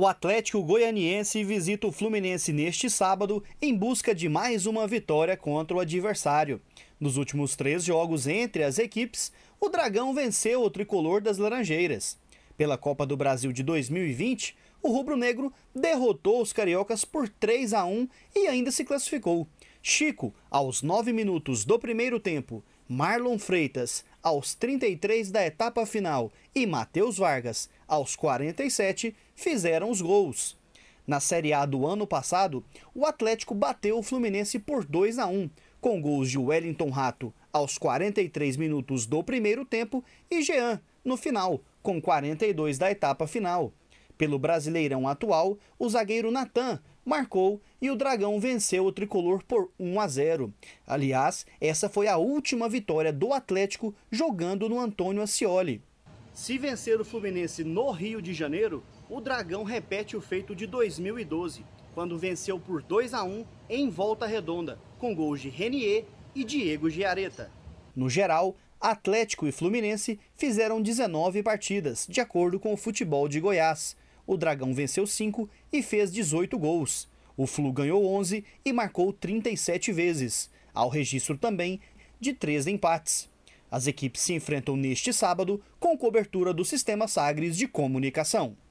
O Atlético Goianiense visita o Fluminense neste sábado em busca de mais uma vitória contra o adversário. Nos últimos três jogos entre as equipes, o Dragão venceu o tricolor das Laranjeiras. Pela Copa do Brasil de 2020, o rubro-negro derrotou os cariocas por 3 a 1 e ainda se classificou. Chico, aos nove minutos do primeiro tempo, Marlon Freitas aos 33 da etapa final e Matheus Vargas, aos 47, fizeram os gols. Na Série A do ano passado, o Atlético bateu o Fluminense por 2 a 1, com gols de Wellington Rato aos 43 minutos do primeiro tempo e Jean no final, com 42 da etapa final. Pelo Brasileirão atual, o zagueiro Natan marcou e o Dragão venceu o tricolor por 1 a 0. Aliás, essa foi a última vitória do Atlético jogando no Antônio Ascioli. Se vencer o Fluminense no Rio de Janeiro, o Dragão repete o feito de 2012, quando venceu por 2 a 1 em volta redonda, com gols de Renier e Diego Giareta. No geral, Atlético e Fluminense fizeram 19 partidas, de acordo com o futebol de Goiás o Dragão venceu 5 e fez 18 gols. O Flu ganhou 11 e marcou 37 vezes, ao registro também de 3 empates. As equipes se enfrentam neste sábado com cobertura do Sistema Sagres de Comunicação.